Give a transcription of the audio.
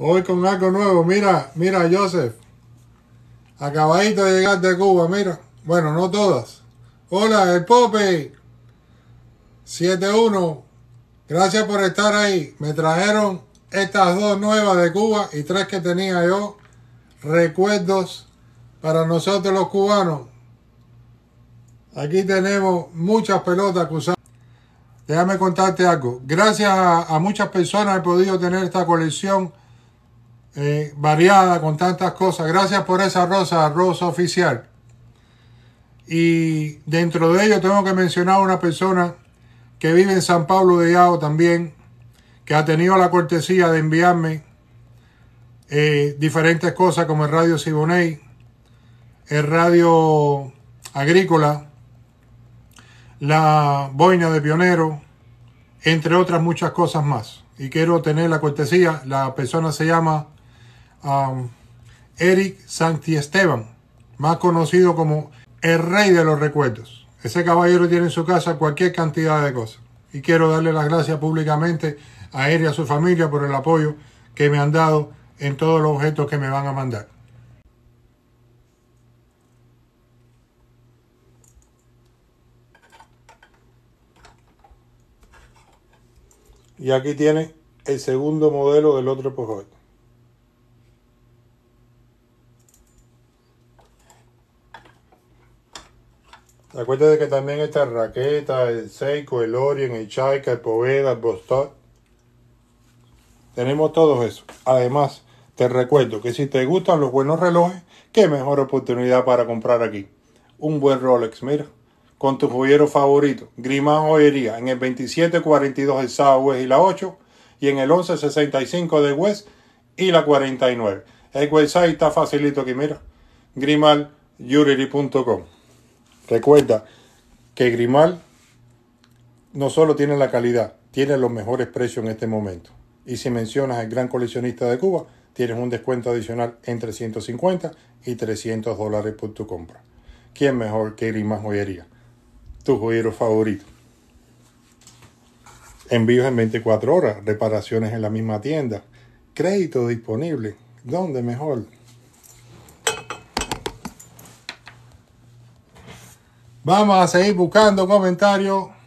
Hoy con algo nuevo. Mira, mira, Joseph. Acabadito de llegar de Cuba, mira. Bueno, no todas. Hola, el Pope. 71. Gracias por estar ahí. Me trajeron estas dos nuevas de Cuba y tres que tenía yo. Recuerdos para nosotros los cubanos. Aquí tenemos muchas pelotas que Déjame contarte algo. Gracias a, a muchas personas he podido tener esta colección eh, variada con tantas cosas. Gracias por esa rosa, rosa oficial. Y dentro de ello tengo que mencionar a una persona que vive en San Pablo de Yao también, que ha tenido la cortesía de enviarme eh, diferentes cosas como el radio Siboney, el radio agrícola, la boina de pionero, entre otras muchas cosas más. Y quiero tener la cortesía. La persona se llama um, Eric Santi Esteban, más conocido como el rey de los recuerdos. Ese caballero tiene en su casa cualquier cantidad de cosas. Y quiero darle las gracias públicamente a él y a su familia por el apoyo que me han dado en todos los objetos que me van a mandar. Y aquí tiene el segundo modelo del otro proyecto. de que también está el Raqueta, el Seiko, el Orion, el Chaika, el Poveda, el Bostock. Tenemos todos eso. Además, te recuerdo que si te gustan los buenos relojes, qué mejor oportunidad para comprar aquí. Un buen Rolex, mira. Con tu joyero favorito, Grimán Joyería, en el 2742 de sábado y la 8, y en el 1165 de West y la 49. El website está facilito aquí, mira. grimalyuriri.com Recuerda que Grimal no solo tiene la calidad, tiene los mejores precios en este momento. Y si mencionas el gran coleccionista de Cuba, tienes un descuento adicional entre 150 y 300 dólares por tu compra. ¿Quién mejor que Grimal Joyería? Tu joyero favorito. Envíos en 24 horas, reparaciones en la misma tienda, crédito disponible. ¿Dónde mejor? Vamos a seguir buscando comentarios.